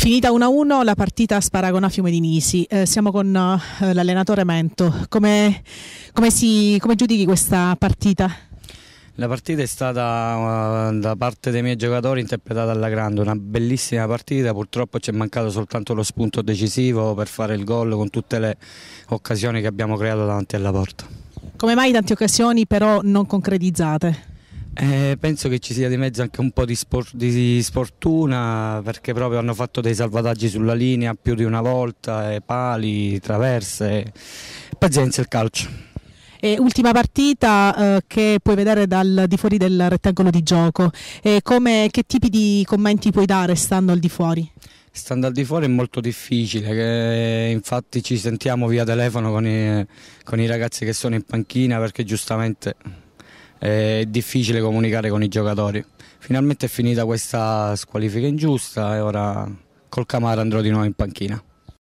Finita 1-1 la partita Sparagona-Fiume di Nisi. Eh, siamo con eh, l'allenatore Mento. Come, come, si, come giudichi questa partita? La partita è stata uh, da parte dei miei giocatori interpretata alla grande, una bellissima partita, purtroppo ci è mancato soltanto lo spunto decisivo per fare il gol con tutte le occasioni che abbiamo creato davanti alla porta. Come mai tante occasioni però non concretizzate? Eh, penso che ci sia di mezzo anche un po' di, sport, di, sfortuna perché proprio hanno fatto dei salvataggi sulla linea più di una volta, eh, pali, traverse, pazienza il calcio. E ultima partita eh, che puoi vedere dal, di fuori del rettangolo di gioco. E come, che tipi di commenti puoi dare stando al di fuori? Stando al di fuori è molto difficile, infatti ci sentiamo via telefono con i, con i ragazzi che sono in panchina perché giustamente è difficile comunicare con i giocatori. Finalmente è finita questa squalifica ingiusta e ora col Camara andrò di nuovo in panchina.